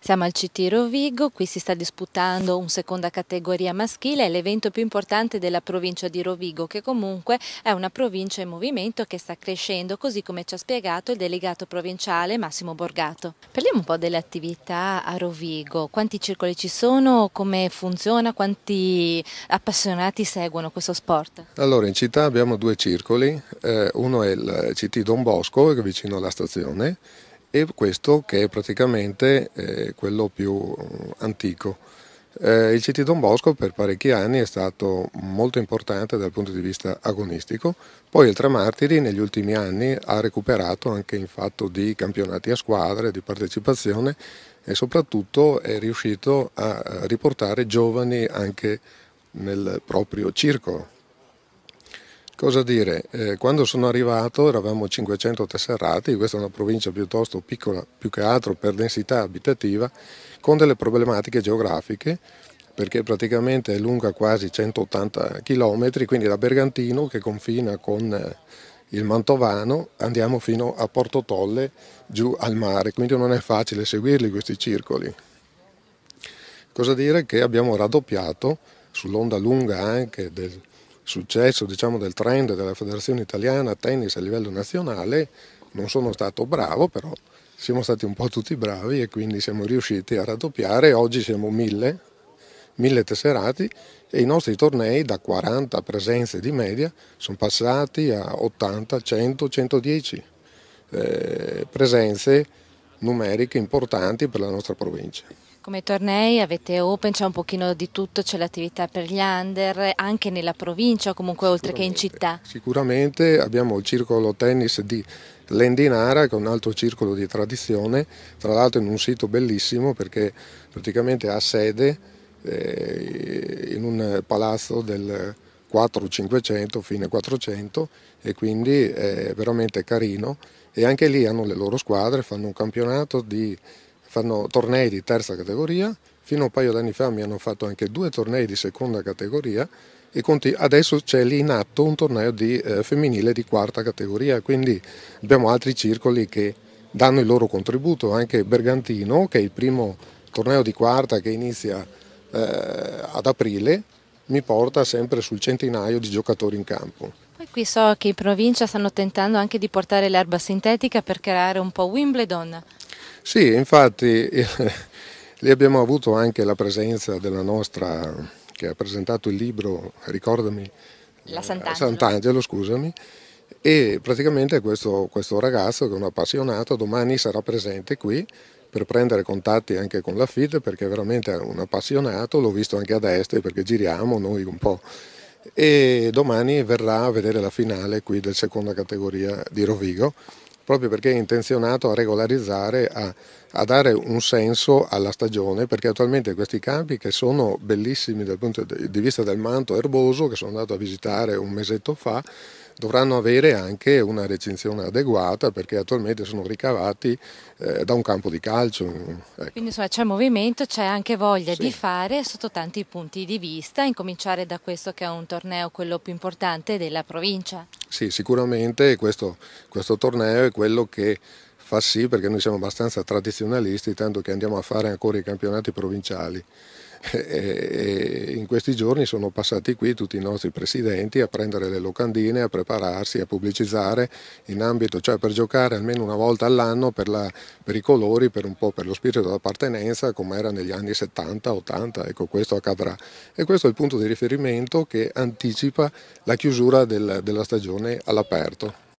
Siamo al CT Rovigo, qui si sta disputando un seconda categoria maschile, l'evento più importante della provincia di Rovigo, che comunque è una provincia in movimento che sta crescendo, così come ci ha spiegato il delegato provinciale Massimo Borgato. Parliamo un po' delle attività a Rovigo, quanti circoli ci sono, come funziona, quanti appassionati seguono questo sport? Allora, in città abbiamo due circoli, eh, uno è il CT Don Bosco, vicino alla stazione, e questo che è praticamente eh, quello più mm, antico. Eh, il CT Don Bosco per parecchi anni è stato molto importante dal punto di vista agonistico, poi il Tramartiri negli ultimi anni ha recuperato anche in fatto di campionati a squadre, di partecipazione e soprattutto è riuscito a eh, riportare giovani anche nel proprio circolo Cosa dire? Eh, quando sono arrivato eravamo 500 tesserati, questa è una provincia piuttosto piccola, più che altro per densità abitativa, con delle problematiche geografiche, perché praticamente è lunga quasi 180 km, quindi da Bergantino che confina con eh, il Mantovano andiamo fino a Porto Tolle giù al mare, quindi non è facile seguirli questi circoli. Cosa dire che abbiamo raddoppiato sull'onda lunga anche del successo diciamo, del trend della Federazione Italiana Tennis a livello nazionale, non sono stato bravo però siamo stati un po' tutti bravi e quindi siamo riusciti a raddoppiare, oggi siamo mille, mille tesserati e i nostri tornei da 40 presenze di media sono passati a 80, 100, 110 eh, presenze numeriche importanti per la nostra provincia. Come tornei avete Open, c'è un pochino di tutto, c'è l'attività per gli under, anche nella provincia o comunque oltre che in città? Sicuramente abbiamo il circolo tennis di Lendinara che è un altro circolo di tradizione, tra l'altro in un sito bellissimo perché praticamente ha sede eh, in un palazzo del 4-500, fine 400 e quindi è veramente carino e anche lì hanno le loro squadre, fanno un campionato di fanno tornei di terza categoria, fino a un paio d'anni fa mi hanno fatto anche due tornei di seconda categoria e adesso c'è lì in atto un torneo di, eh, femminile di quarta categoria, quindi abbiamo altri circoli che danno il loro contributo, anche Bergantino che è il primo torneo di quarta che inizia eh, ad aprile mi porta sempre sul centinaio di giocatori in campo. Poi qui so che in provincia stanno tentando anche di portare l'erba sintetica per creare un po' Wimbledon. Sì, infatti lì abbiamo avuto anche la presenza della nostra, che ha presentato il libro, ricordami, la eh, Sant'Angelo, Sant'Angelo scusami, e praticamente questo, questo, ragazzo che è un appassionato domani sarà presente qui per prendere contatti anche con la FID perché è veramente un appassionato, l'ho visto anche a destra perché giriamo noi un po' e domani verrà a vedere la finale qui della seconda categoria di Rovigo proprio perché è intenzionato a regolarizzare, a, a, dare un senso alla stagione, perché attualmente questi campi che sono bellissimi dal punto di vista del manto erboso, che sono andato a visitare un mesetto fa, dovranno avere anche una recinzione adeguata perché attualmente sono ricavati eh, da un campo di calcio. Mm, ecco. Quindi insomma c'è movimento, c'è anche voglia sì. di fare sotto tanti punti di vista, incominciare da questo che è un torneo quello più importante della provincia. Sì, sicuramente questo, questo torneo è quello che fa sì perché noi siamo abbastanza tradizionalisti, tanto che andiamo a fare ancora i campionati provinciali. E in questi giorni sono passati qui tutti i nostri presidenti a prendere le locandine, a prepararsi, a pubblicizzare in ambito, cioè per giocare almeno una volta all'anno per, per, i colori, per un po' per lo spirito d'appartenenza come era negli anni 70-80, ecco questo accadrà. E questo è il punto di riferimento che anticipa la chiusura del, della stagione all'aperto.